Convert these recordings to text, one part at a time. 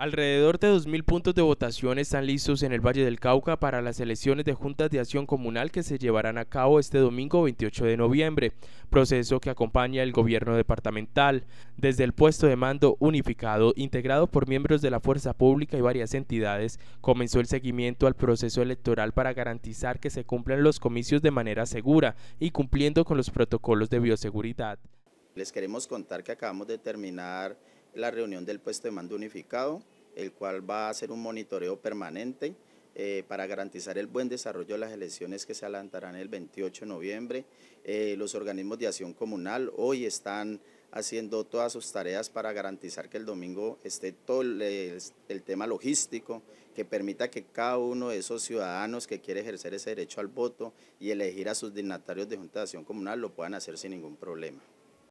Alrededor de 2.000 puntos de votación están listos en el Valle del Cauca para las elecciones de juntas de acción comunal que se llevarán a cabo este domingo 28 de noviembre, proceso que acompaña el gobierno departamental. Desde el puesto de mando unificado, integrado por miembros de la fuerza pública y varias entidades, comenzó el seguimiento al proceso electoral para garantizar que se cumplan los comicios de manera segura y cumpliendo con los protocolos de bioseguridad. Les queremos contar que acabamos de terminar la reunión del puesto de mando unificado, el cual va a hacer un monitoreo permanente eh, para garantizar el buen desarrollo de las elecciones que se adelantarán el 28 de noviembre. Eh, los organismos de acción comunal hoy están haciendo todas sus tareas para garantizar que el domingo esté todo el, tema logístico, que permita que cada uno de esos ciudadanos que quiere ejercer ese derecho al voto y elegir a sus dignatarios de Junta de Acción Comunal lo puedan hacer sin ningún problema.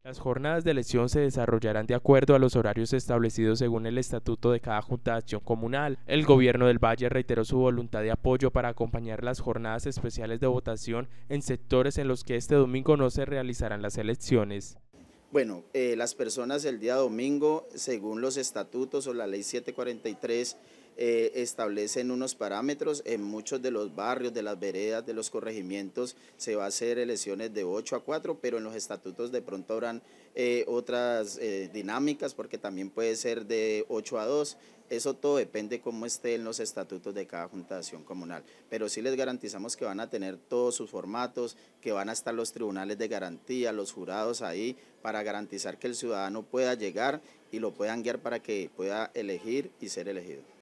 Las jornadas de elección se desarrollarán de acuerdo a los horarios establecidos según el estatuto de cada Junta de Acción Comunal. El gobierno del Valle reiteró su voluntad de apoyo para acompañar las jornadas especiales de votación en sectores en los que este domingo no se realizarán las elecciones. Bueno, eh, las personas el día domingo, según los estatutos o la ley 743, eh, establecen unos parámetros. En muchos de los barrios, de las veredas, de los corregimientos se va a hacer elecciones de 8 a 4, pero en los estatutos de pronto habrán eh, otras eh, dinámicas porque también puede ser de 8 a 2. Eso todo depende cómo estén los estatutos de cada Junta de Acción Comunal. Pero sí les garantizamos que van a tener todos sus formatos, que van a estar los tribunales de garantía, los jurados ahí, para garantizar que el ciudadano pueda llegar y lo puedan guiar para que pueda elegir y ser elegido.